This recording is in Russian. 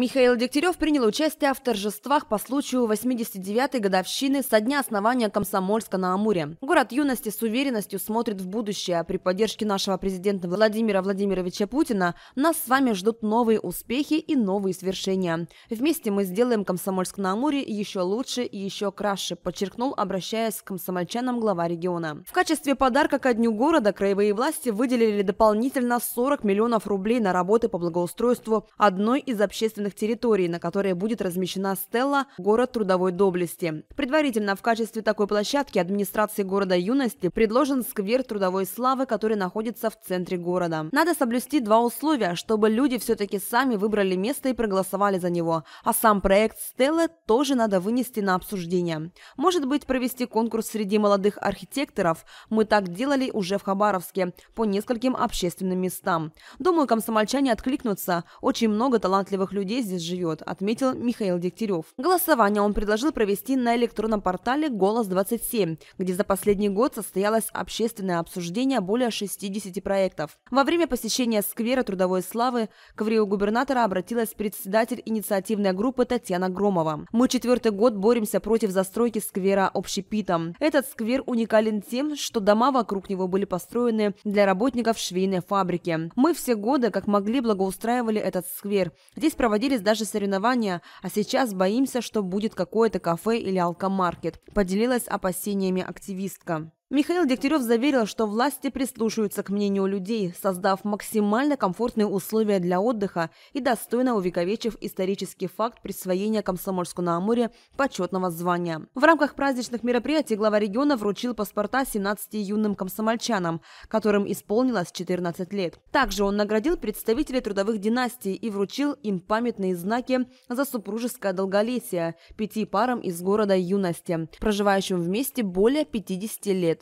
Михаил Дегтярев принял участие в торжествах по случаю 89-й годовщины со дня основания Комсомольска на Амуре. Город юности с уверенностью смотрит в будущее. При поддержке нашего президента Владимира Владимировича Путина нас с вами ждут новые успехи и новые свершения. Вместе мы сделаем Комсомольск на Амуре еще лучше и еще краше, подчеркнул, обращаясь к комсомольчанам глава региона. В качестве подарка ко Дню города краевые власти выделили дополнительно 40 миллионов рублей на работы по благоустройству одной из общественных военных территорий, на которой будет размещена стелла «Город трудовой доблести». Предварительно в качестве такой площадки администрации города Юности предложен сквер трудовой славы, который находится в центре города. Надо соблюсти два условия, чтобы люди все-таки сами выбрали место и проголосовали за него. А сам проект стеллы тоже надо вынести на обсуждение. Может быть, провести конкурс среди молодых архитекторов. Мы так делали уже в Хабаровске по нескольким общественным местам. Думаю, комсомольчане откликнутся. Очень много талантливых людей здесь живет, отметил Михаил Дегтярев. Голосование он предложил провести на электронном портале «Голос-27», где за последний год состоялось общественное обсуждение более 60 проектов. Во время посещения сквера трудовой славы к врею губернатора обратилась председатель инициативной группы Татьяна Громова. «Мы четвертый год боремся против застройки сквера общепитом. Этот сквер уникален тем, что дома вокруг него были построены для работников швейной фабрики. Мы все годы, как могли, благоустраивали этот сквер. Здесь проводили Проводились даже соревнования, а сейчас боимся, что будет какое-то кафе или алкомаркет, поделилась опасениями активистка. Михаил Дегтярев заверил, что власти прислушаются к мнению людей, создав максимально комфортные условия для отдыха и достойно увековечив исторический факт присвоения Комсомольску-на-Амуре почетного звания. В рамках праздничных мероприятий глава региона вручил паспорта 17 юным комсомольчанам, которым исполнилось 14 лет. Также он наградил представителей трудовых династий и вручил им памятные знаки за супружеское долголетие пяти парам из города юности, проживающим вместе более 50 лет.